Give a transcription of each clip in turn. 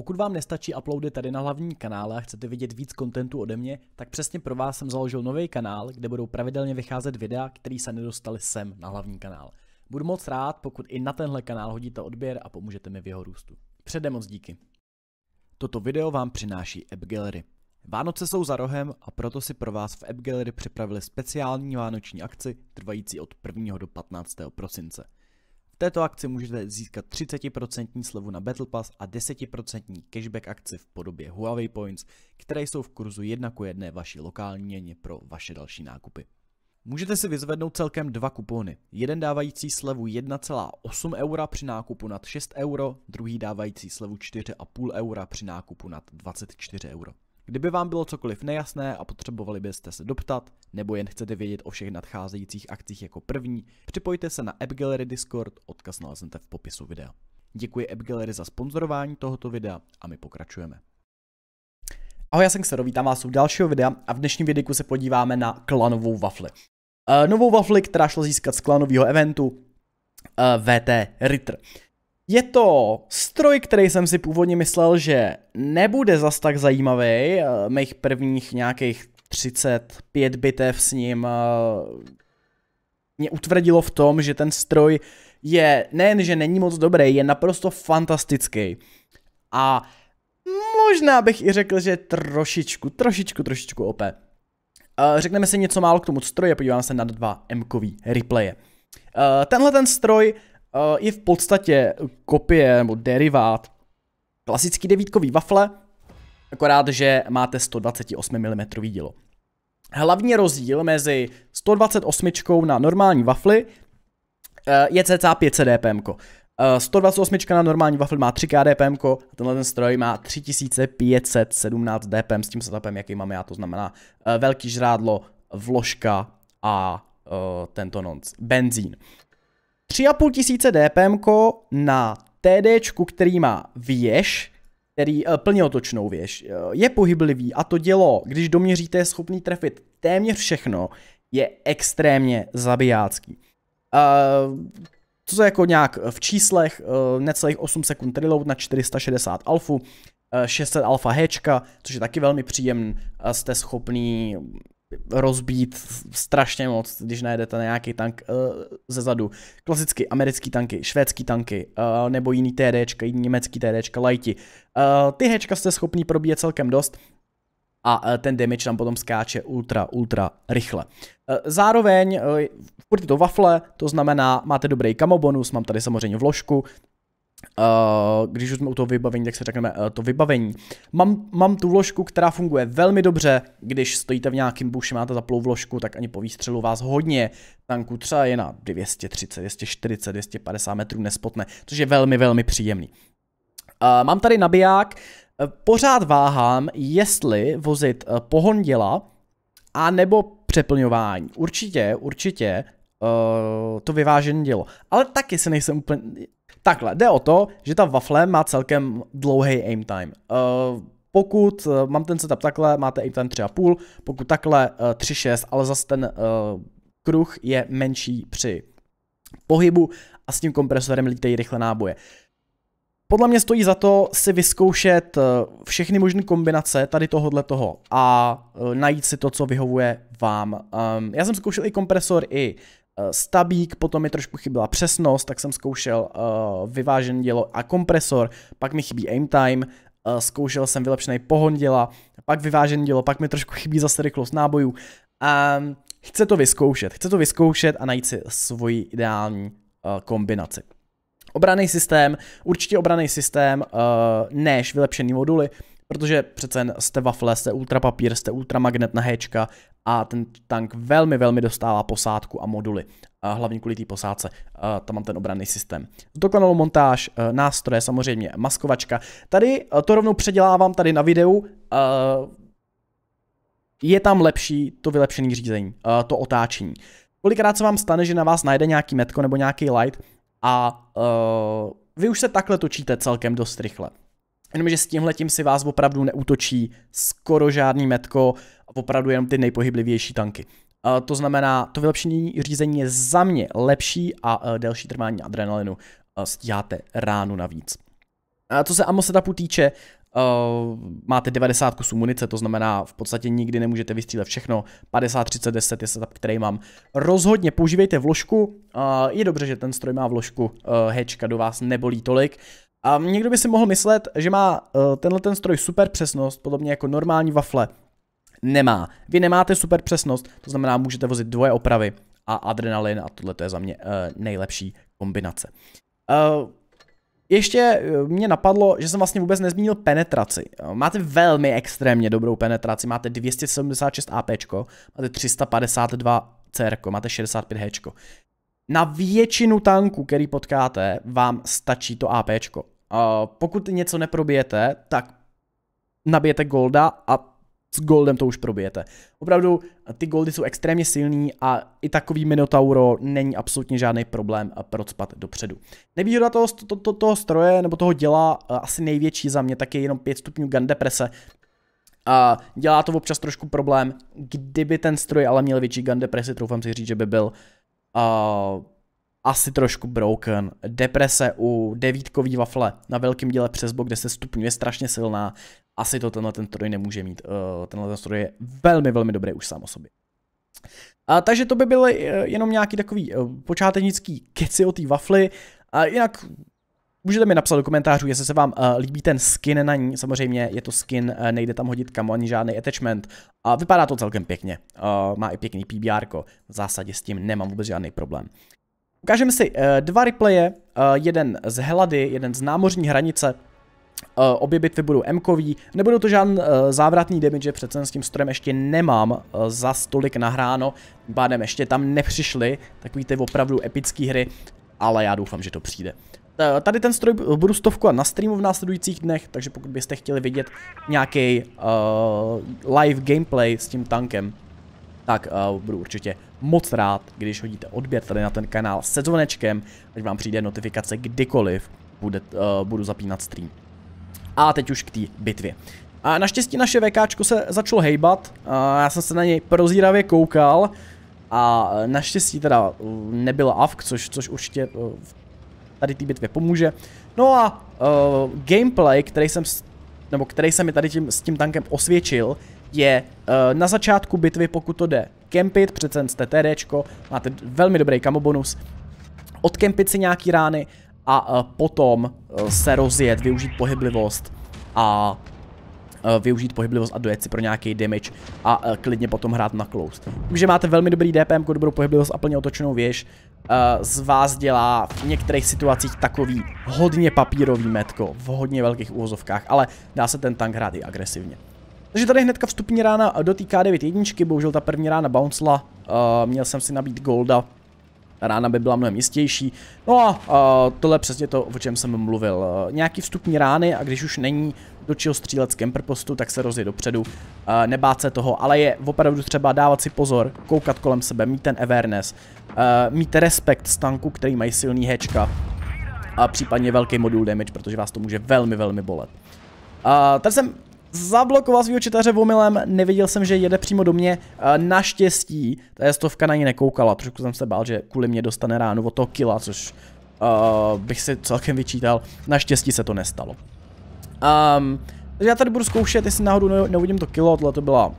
Pokud vám nestačí uploady tady na hlavní kanále a chcete vidět víc kontentu ode mě, tak přesně pro vás jsem založil nový kanál, kde budou pravidelně vycházet videa, které se nedostali sem na hlavní kanál. Budu moc rád, pokud i na tenhle kanál hodíte odběr a pomůžete mi v jeho růstu. Předem moc díky. Toto video vám přináší App Gallery. Vánoce jsou za rohem a proto si pro vás v App Gallery připravili speciální vánoční akci trvající od 1. do 15. prosince této akci můžete získat 30% slevu na Battle Pass a 10% cashback akci v podobě Huawei Points, které jsou v kurzu 1 k 1 vaší lokální měně pro vaše další nákupy. Můžete si vyzvednout celkem dva kupony. Jeden dávající slevu 1,8 eura při nákupu nad 6 euro, druhý dávající slevu 4,5 eura při nákupu nad 24 euro. Kdyby vám bylo cokoliv nejasné a potřebovali byste se doptat, nebo jen chcete vědět o všech nadcházejících akcích jako první, připojte se na AppGallery Discord, odkaz naleznete v popisu videa. Děkuji AppGallery za sponzorování tohoto videa a my pokračujeme. Ahoj, já jsem Xero, vítám vás u dalšího videa a v dnešním videu se podíváme na klanovou wafli. Uh, eh, novou wafli, která šla získat z klanového eventu uh, eh, VT Ritter. Je to stroj, který jsem si původně myslel, že nebude zas tak zajímavý. Eh, mých prvních nějakých 35 bitev s ním eh, mě utvrdilo v tom, že ten stroj je nejen, že není moc dobrý, je naprosto fantastický. A možná bych i řekl, že trošičku, trošičku, trošičku OP. Eh, řekneme si něco málo k tomu stroji a podíváme se na dva m replaye. Tenhle ten stroj je eh, v podstatě kopie nebo derivát klasický devítkový wafle, akorát, že máte 128 mm dílo. Hlavní rozdíl mezi 128 na normální uh, je cca 500 dpm. 128 na normální wafli má 3K dpm, a tenhle ten stroj má 3517 dpm s tím setupem, jaký máme já, to znamená eh, velký žrádlo, vložka a tento nonc, benzín. 3,5 tisíce DPM na TD, který má věž, který eh, plně otočnou věž, eh, je pohyblivý a to dělo, když doměříte, je schopný trefit téměř všechno, je extrémně zabijácký. Uh, to je jako nějak v číslech, uh, necelých 8 sekund reload na 460 alfu, uh, 600 alfa hečka, což je taky velmi příjemný, uh, jste schopný rozbít strašně moc, když najedete na nějaký tank uh, ze zadu. Klasicky americký tanky, švédský tanky, uh, nebo jiný TDčka, jiný německý TDčka, lighty. Uh, eh, ty hečka jste schopni probíjet celkem dost a uh, ten damage tam potom skáče ultra, ultra rychle. Uh, zároveň uh, furt je to wafle, to znamená, máte dobrý kamobonus, mám tady samozřejmě vložku, Uh, když už jsme u toho vybavení, tak se řekneme uh, to vybavení. Mám, mám tu vložku, která funguje velmi dobře, když stojíte v nějakém buši, máte zaplou vložku, tak ani po výstřelu vás hodně tanku třeba je na 230, 240, 250 metrů nespotne, což je velmi, velmi příjemný. Uh, mám tady nabiják, pořád váhám, jestli vozit pohon děla a nebo přeplňování. Určitě, určitě uh, to vyvážené dělo. Ale taky si nejsem úplně... Takhle, jde o to, že ta wafle má celkem dlouhý aim time. Uh, pokud uh, mám ten setup takhle, máte aim time 3,5, pokud takhle uh, 3,6, ale zase ten uh, kruh je menší při pohybu a s tím kompresorem lítejí rychle náboje. Podle mě stojí za to si vyzkoušet všechny možné kombinace tady tohohle toho a najít si to, co vyhovuje vám. Ehm, já jsem zkoušel i kompresor, i Eh, stabík, potom mi trošku chyběla přesnost, tak jsem zkoušel uh, eh, vyvážené dělo a kompresor, pak mi chybí aim time, uh, eh, zkoušel jsem vylepšený pohon děla, pak vyvážené dělo, pak mi trošku chybí zase rychlost nábojů. A mm, chce to vyzkoušet, chce to vyzkoušet a najít si svoji ideální uh, kombinaci. Obraný systém, určitě obraný systém, uh, než vylepšený moduly, protože přece jste wafle, jste ultrapapír, jste ultramagnet na héčka a ten tank velmi, velmi dostává posádku a moduly. A hlavně kvůli té posádce, a tam mám ten obranný systém. Dokonalou montáž, nástroje, samozřejmě maskovačka. Tady to rovnou předělávám tady na videu, je tam lepší to vylepšené řízení, to otáčení. Kolikrát se vám stane, že na vás najde nějaký metko nebo nějaký light a vy už se takhle točíte celkem dost rychle. Jenomže s tímhle tím si vás opravdu neútočí skoro žádný metko, opravdu jenom ty nejpohyblivější tanky. to znamená, to vylepšení řízení je za mě lepší a e, delší trvání adrenalinu. E, stíháte ránu navíc. A co se ammo setupu týče, Uh, máte 90 kusů munice, to znamená v podstatě nikdy nemůžete vystřílet všechno. 50, 30, 10 je setup, který mám. Rozhodně používejte vložku, uh, je dobře, že ten stroj má vložku, uh, hečka do vás nebolí tolik. A někdo by si mohl myslet, že má eh, tenhle ten stroj super přesnost, podobně jako normální wafle. Nemá. Vy nemáte super přesnost, to znamená, můžete vozit dvoje opravy a adrenalin a tohle je za mě eh, nejlepší kombinace. Eh, ještě mě napadlo, že jsem vlastně vůbec nezmínil penetraci. Máte velmi extrémně dobrou penetraci, máte 276 AP, máte 352 CR, máte 65 H. Na většinu tanků, který potkáte, vám stačí to AP Uh, pokud něco neprobijete, tak nabijete golda a s goldem to už probijete. Opravdu ty goldy jsou extrémně silný a i takový Minotauro není absolutně žádný problém procpat dopředu. Nevýhoda toho, to, to, toho stroje nebo toho dělá uh, eh, asi největší za mě, tak je jenom 5 stupňů gun deprese. A dělá to občas trošku problém, kdyby ten stroj ale měl větší gun depresi, troufám si říct, že by byl uh, uh, asi trošku broken. Deprese u devítkový wafle na velkém díle přes bok kde se je strašně silná. Asi to tenhle ten stroj nemůže mít. Uh, tenhle ten stroj je velmi, velmi dobrý už sám o sobě. A, takže to by byly eh, jenom nějaký takový počátečnický keci o té wafly. A jinak Můžete mi napsat do komentářů, jestli se vám uh, líbí ten skin na ní, samozřejmě je to skin, uh, nejde tam hodit kam, ani žádný attachment. A vypadá to celkem pěkně, uh, má i pěkný PBR, -ko. v zásadě s tím nemám vůbec žádný problém. Ukážeme si uh, dva replaye, uh, jeden z Helady, jeden z námořní hranice, Uh, obě bitvy budou m -kový. nebudou to žádný uh, závratný damage, přece s tím strojem ještě nemám uh, za stolik nahráno, Bádem ještě tam nepřišly takový ty opravdu epické hry, ale já doufám, že to přijde. Eh, tady ten stroj eh, budu stovkovat na streamu v následujících dnech, takže pokud byste chtěli vidět nějaký uh, live gameplay s tím tankem, tak uh, budu určitě moc rád, když hodíte odběr tady na ten kanál se zvonečkem, ať vám přijde notifikace kdykoliv bude, uh, budu zapínat stream. A teď už k té bitvě. A naštěstí naše VKčko se začalo hejbat, a já jsem se na něj prozíravě koukal a naštěstí teda mm, nebyla AFK, což, což určitě v tady té bitvě pomůže. No a uh, gameplay, který jsem, nebo který jsem mi tady tím, s tím tankem osvědčil, je uh, na začátku bitvy, pokud to jde, kempit, přece jste TDčko, máte velmi dobrý kamobonus, odkempit si nějaký rány a uh, potom uh, se rozjet, využít pohyblivost a využít pohyblivost a dojet si pro nějaký damage a klidně potom hrát na close. Takže máte velmi dobrý DPM, dobrou pohyblivost a plně otočenou věž, Eh, z vás dělá v některých situacích takový hodně papírový metko, v hodně velkých úvozovkách, ale dá se ten tank hrát i agresivně. Takže tady hnedka vstupní rána do té K9 jedničky, bohužel ta první rána bouncela, uh, eh, měl jsem si nabít golda, rána by byla mnohem jistější. No a uh, tohle přesně to, o čem jsem mluvil. Uh, nějaký vstupní rány a když už není do čeho střílet z camperpostu, tak se rozje dopředu. Uh, nebát se toho, ale je opravdu třeba dávat si pozor, koukat kolem sebe, mít ten awareness, uh, mít respekt stanku, který mají silný hečka a případně velký modul damage, protože vás to může velmi, velmi bolet. Uh, tady jsem Zablokoval svého čitaře omylem, neviděl jsem, že jede přímo do mě. Eh, naštěstí, ta stovka na ní nekoukala, trošku jsem se bál, že kvůli mě dostane ráno od toho kila, což uh, bych si celkem vyčítal. Naštěstí se to nestalo. Um, takže já tady budu zkoušet, jestli náhodou ne neuvidím to kilo, tohle to byla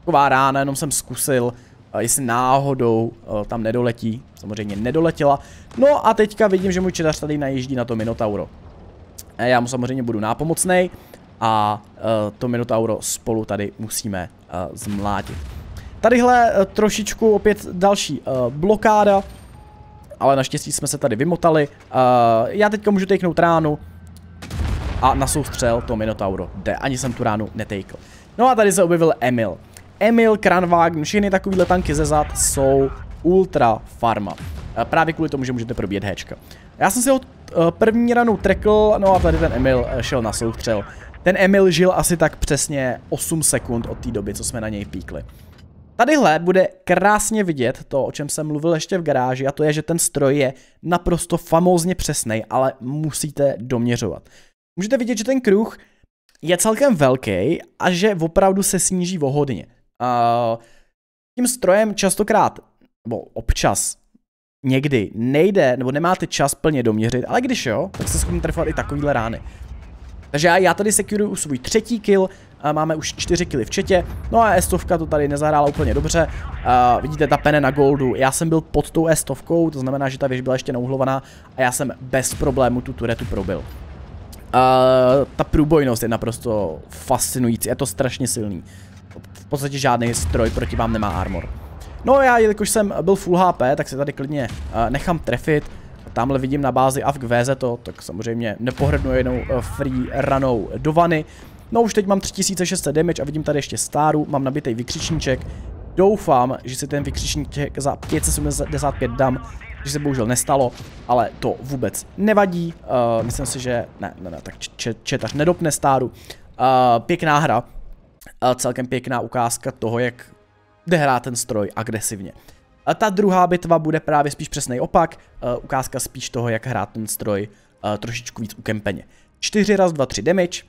taková rána, jenom jsem zkusil, uh, jestli náhodou uh, tam nedoletí. Samozřejmě nedoletěla. No a teďka vidím, že můj čitař tady najíždí na to Minotauro. Já mu samozřejmě budu nápomocnej a e, to Minotauro spolu tady musíme e, zmlátit. Tadyhle e, trošičku opět další blokáda, ale naštěstí jsme se tady vymotali. Já teďka můžu tejknout ránu a na soustřel to Minotauro jde, ani jsem tu ránu netejkl. No a tady se objevil Emil. Emil, Kranwagen, všechny takovýhle tanky ze zad jsou ultra farma. Právě kvůli tomu, že můžete probíjet hečka. Já jsem si ho první ranu trekl, no a tady ten Emil šel na soustřel. Ten Emil žil asi tak přesně 8 sekund od té doby, co jsme na něj píkli. Tadyhle bude krásně vidět to, o čem jsem mluvil ještě v garáži, a to je, že ten stroj je naprosto famózně přesný, ale musíte doměřovat. Můžete vidět, že ten kruh je celkem velký a že opravdu se sníží vohodně. Uh, tím strojem častokrát, nebo občas, někdy nejde, nebo nemáte čas plně doměřit, ale když jo, tak se schopni trefovat i takovýhle rány. Takže já, já tady sekuruju svůj třetí kill, a máme už čtyři kily v četě, no a estovka to tady nezahrála úplně dobře, a vidíte ta pene na goldu, já jsem byl pod tou estovkou, to znamená, že ta věž byla ještě nauhlovaná a já jsem bez problému tu turetu probil. A ta průbojnost je naprosto fascinující, je to strašně silný. V podstatě žádný stroj proti vám nemá armor. No já, jelikož jsem byl full HP, tak se tady klidně nechám trefit, Tamhle vidím na bázi Avk VZ to, tak samozřejmě nepohrdnu jednou eh, free ranou do vany. No už teď mám 3600 damage a vidím tady ještě stáru, mám nabitý vykřičníček. Doufám, že si ten vykřičníček za 575 dám, že se bohužel nestalo, ale to vůbec nevadí. Uh, myslím si, že ne, ne, ne, tak četař nedopne stáru. Uh, pěkná hra, uh, celkem pěkná ukázka toho, jak jde hrát ten stroj agresivně. Ta druhá bitva bude právě spíš přesný opak, eh, ukázka spíš toho, jak hrát ten stroj eh, trošičku víc ukempeně. 4 raz 2, 3 damage,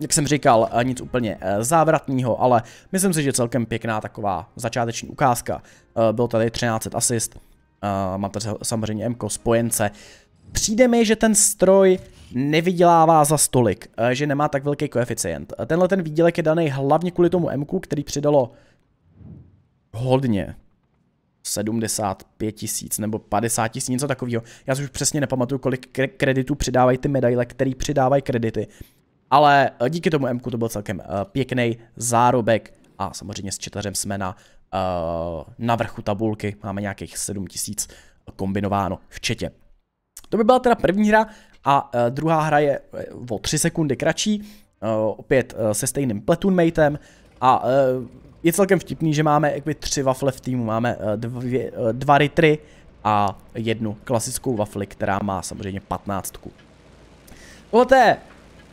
jak jsem říkal, eh, nic úplně závratného, ale myslím si, že celkem pěkná taková začáteční ukázka. Bylo tady 13 assist, mám tady samozřejmě MK spojence. Přijde mi, že ten stroj nevydělává za stolik, že nemá tak velký koeficient. Tenhle ten výdělek je daný hlavně kvůli tomu MK, který přidalo hodně. 75 tisíc nebo 50 tisíc, něco takového. Já si už přesně nepamatuju, kolik kreditů přidávají ty medaile, který přidávají kredity. Ale eh, díky tomu MK to byl celkem eh, pěkný zárobek a samozřejmě s četařem jsme na, eh, na vrchu tabulky, máme nějakých 7 tisíc kombinováno v četě. To by byla teda první hra a druhá hra je o 3 sekundy kratší, opět se stejným platoon matem a je celkem vtipný, že máme jakby tři wafle v týmu. Máme eh, dvě, eh, dva rytry a jednu klasickou wafli, která má samozřejmě patnáctku. Tohle je,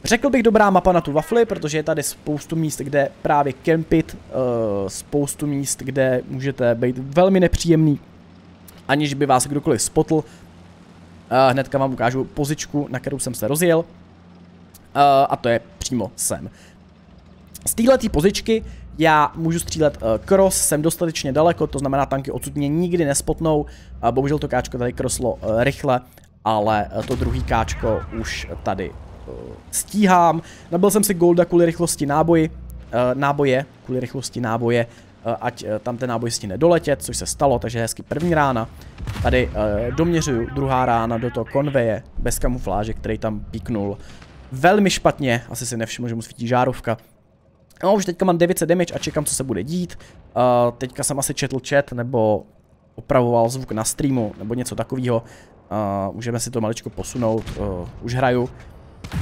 řekl bych, dobrá mapa na tu wafli, protože je tady spoustu míst, kde právě kempit, eh, spoustu míst, kde můžete být velmi nepříjemný, aniž by vás kdokoliv spotl. Hnedka vám ukážu pozičku, na kterou jsem se rozjel. A to je přímo sem. Z této pozičky já můžu střílet eh, cross, jsem dostatečně daleko, to znamená tanky odsud mě nikdy nespotnou. Eh, bohužel to káčko tady kroslo eh, rychle, ale to druhý káčko už tady stíhám. Nabil jsem si golda kvůli rychlosti náboji, náboje, kvůli rychlosti náboje, ať tam ten náboj stíne doletět, což se stalo, takže hezky první rána. Tady doměřuju druhá rána do toho konveje bez kamufláže, který tam píknul velmi špatně, asi si nevšiml, že mu svítí žárovka, No, už teďka mám 900 damage a čekám, co se bude dít. Uh, teďka jsem asi četl chat, nebo opravoval zvuk na streamu, nebo něco takového. Uh, můžeme si to maličko posunout, uh, už hraju.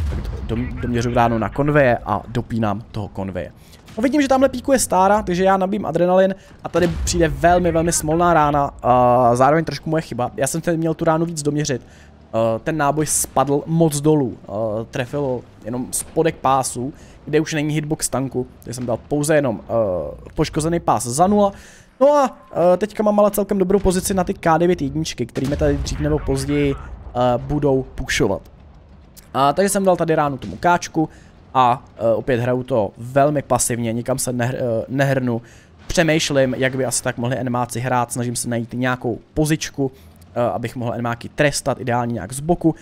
Tak do, doměřu ráno na konveje a dopínám toho konveje. No vidím, že tamhle píkuje stára, takže já nabím adrenalin a tady přijde velmi, velmi smolná rána, uh, zároveň trošku moje chyba. Já jsem ten měl tu ránu víc doměřit. Uh, ten náboj spadl moc dolů, uh, trefilo jenom spodek pásu, kde už není hitbox tanku, kde jsem dal pouze jenom uh, poškozený pás za nula. No a uh, teďka mám ale celkem dobrou pozici na ty K9 jedničky, kterými tady dřív nebo později uh, budou pušovat. A takže jsem dal tady ránu tomu káčku a uh, opět hraju to velmi pasivně, nikam se nehr, uh, nehrnu. Přemýšlím, jak by asi tak mohli animáci hrát, snažím se najít nějakou pozičku, uh, abych mohl animáky trestat, ideálně nějak z boku.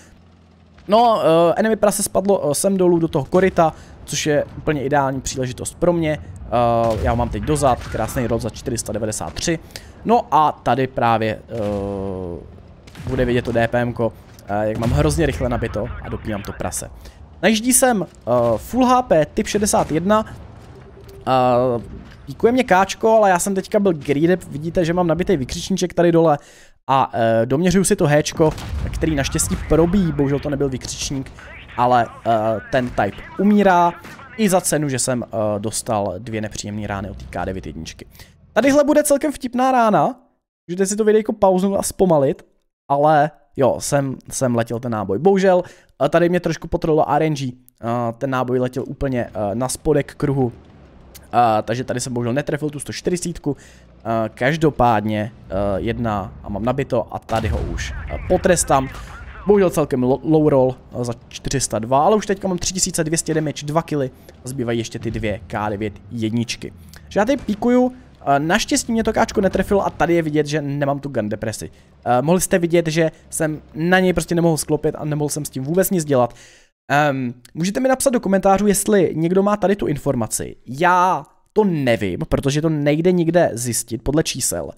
No, uh, enemy prase spadlo uh, sem dolů do toho korita, což je úplně ideální příležitost pro mě. Uh, já ho mám teď dozad, krásný rod za 493. No a tady právě uh, bude vidět to DPM, uh, eh, jak mám hrozně rychle nabito a dopínám to prase. Najíždí jsem uh, full HP typ 61, uh, díkuje mě káčko, ale já jsem teďka byl greedy. vidíte, že mám nabitý vykřičníček tady dole a e, doměřuju si to Hčko, který naštěstí probíjí, bohužel to nebyl vykřičník, ale uh, ten type umírá i za cenu, že jsem uh, dostal dvě nepříjemné rány od té K9 jedničky. Tadyhle bude celkem vtipná rána, můžete si to videjko pauznout a zpomalit, ale jo, jsem, jsem letěl ten náboj. Bohužel, uh, tady mě trošku potrolo RNG, uh, ten náboj letěl úplně uh, na spodek kruhu, Uh, takže tady jsem bohužel netrefil tu 140. Uh, každopádně uh, jedna a mám nabito a tady ho už uh, potrestám. Bohužel celkem low roll za 402, ale už teďka mám 3200 damage, 2 kily a zbývají ještě ty dvě K9 jedničky. Že já tady píkuju, Naštěstí mě to káčko netrefilo a tady je vidět, že nemám tu gun depresi. mohli jste vidět, že jsem na něj prostě nemohl sklopit a nemohl jsem s tím vůbec nic dělat. Um, můžete mi napsat do komentářů, jestli někdo má tady tu informaci. Já to nevím, protože to nejde nikde zjistit podle čísel.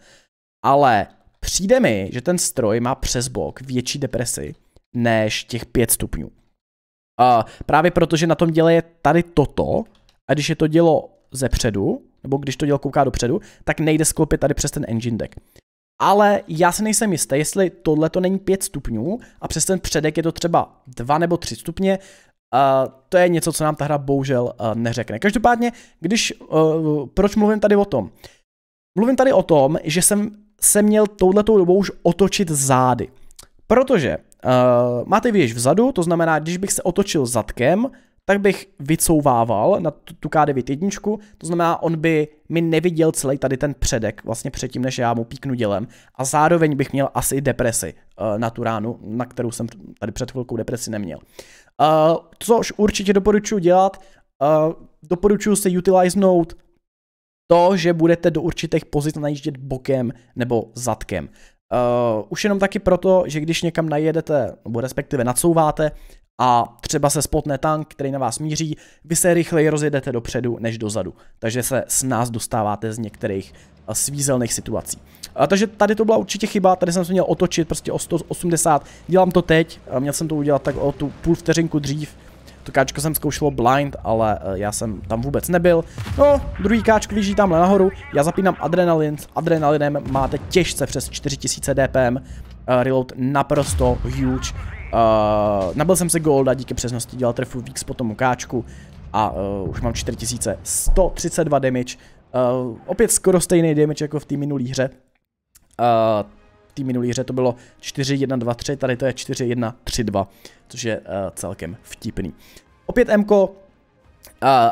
Ale Přijde mi, že ten stroj má přes bok větší depresi než těch 5 stupňů. A právě protože na tom děle je tady toto, a když je to dělo ze předu, nebo když to dělo kouká dopředu, tak nejde sklopit tady přes ten engine deck. Ale já si nejsem jistý, jestli tohle to není 5 stupňů a přes ten předek je to třeba 2 nebo 3 stupně, Uh, to je něco, co nám ta hra bohužel uh, neřekne. Každopádně, když, uh, proč mluvím tady o tom? Mluvím tady o tom, že jsem se měl touhletou dobou už otočit zády. Protože uh, máte věž vzadu, to znamená, když bych se otočil zadkem, tak bych vycouvával na tu K9 jedničku, to znamená, on by mi neviděl celý tady ten předek, vlastně předtím, než já mu píknu dělem. A zároveň bych měl asi depresi uh, na tu ránu, na kterou jsem tady před chvilkou depresi neměl. Uh, což určitě doporučuji dělat, uh, doporučuji se utiliznout to, že budete do určitých pozic najíždět bokem nebo zadkem. Uh, už jenom taky proto, že když někam najedete, nebo respektive nacouváte a třeba se spotne tank, který na vás míří, vy se rychleji rozjedete dopředu než dozadu. Takže se s nás dostáváte z některých eh, svízelných situací. A eh, takže tady to byla určitě chyba, tady jsem se měl otočit prostě o 180, dělám to teď, měl jsem to udělat tak o tu půl vteřinku dřív, to káčko jsem zkoušelo blind, ale eh, já jsem tam vůbec nebyl. No, druhý káčko vyjíždí tamhle nahoru, já zapínám adrenalin, s adrenalinem máte těžce přes 4000 dpm, uh, reload naprosto huge. Uh, nabil jsem se golda díky přesnosti, dělal trefu víc po tomu káčku a uh, už mám 4132 damage. Uh, opět skoro stejný damage jako v té minulé hře. Uh, té minulé hře to bylo 4-1-2-3, tady to je 4-1-3-2, což je uh, celkem vtipný. Opět MK uh, eh,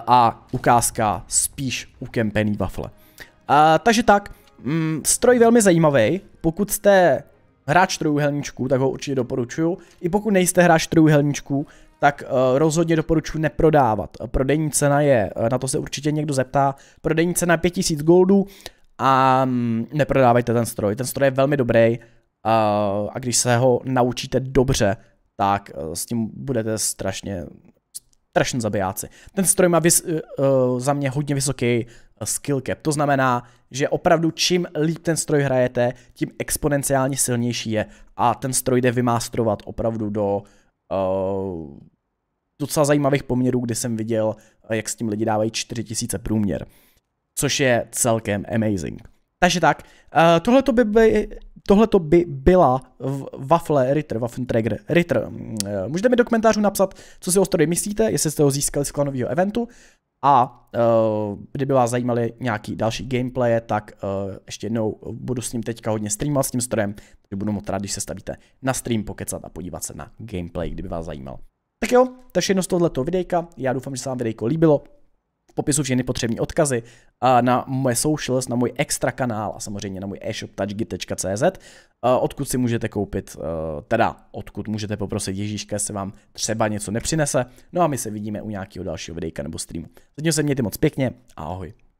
a ukázka spíš ukempený wafle. Uh, takže tak, mm, stroj velmi zajímavý, pokud jste hráč trojuhelníčků, tak ho určitě doporučuju. I pokud nejste hráč trojuhelníčků, tak uh, rozhodně doporučuji neprodávat. Prodejní cena je, uh, na to se určitě někdo zeptá, prodejní cena 5000 goldů, a mm, neprodávajte ten stroj. Ten stroj je velmi dobrý a když se ho naučíte dobře, tak e, s tím budete strašně, strašně zabijáci. Ten stroj má vys, e, e, za mě hodně vysoký skill cap. To znamená, že opravdu čím líp ten stroj hrajete, tím exponenciálně silnější je a ten stroj jde vymástrovat opravdu do docela zajímavých poměrů, kdy jsem viděl, jak s tím lidi dávají 4000 průměr což je celkem amazing. Takže tak, uh, tohle to by, by tohle to by byla Waffle Ritter, Trigger Ritter. Mm, eh, můžete mi do komentářů napsat, co si o stroji myslíte, jestli jste ho získali z klanového eventu a uh, kdyby vás zajímaly nějaký další gameplaye, tak uh, ještě jednou budu s ním teďka hodně streamovat s tím strojem, takže budu moc rád, když se stavíte na stream, pokecat a podívat se na gameplay, kdyby vás zajímal. Tak jo, to je všechno z tohoto videjka, já doufám, že se vám videjko líbilo, v popisu všechny potřební odkazy a na moje socials, na můj extra kanál a samozřejmě na můj e-shop touchgit.cz, odkud si můžete koupit, eh, teda odkud můžete poprosit Ježíška, se vám třeba něco nepřinese. No a my se vidíme u nějakého dalšího videjka nebo streamu. Zatím se mějte moc pěkně a ahoj.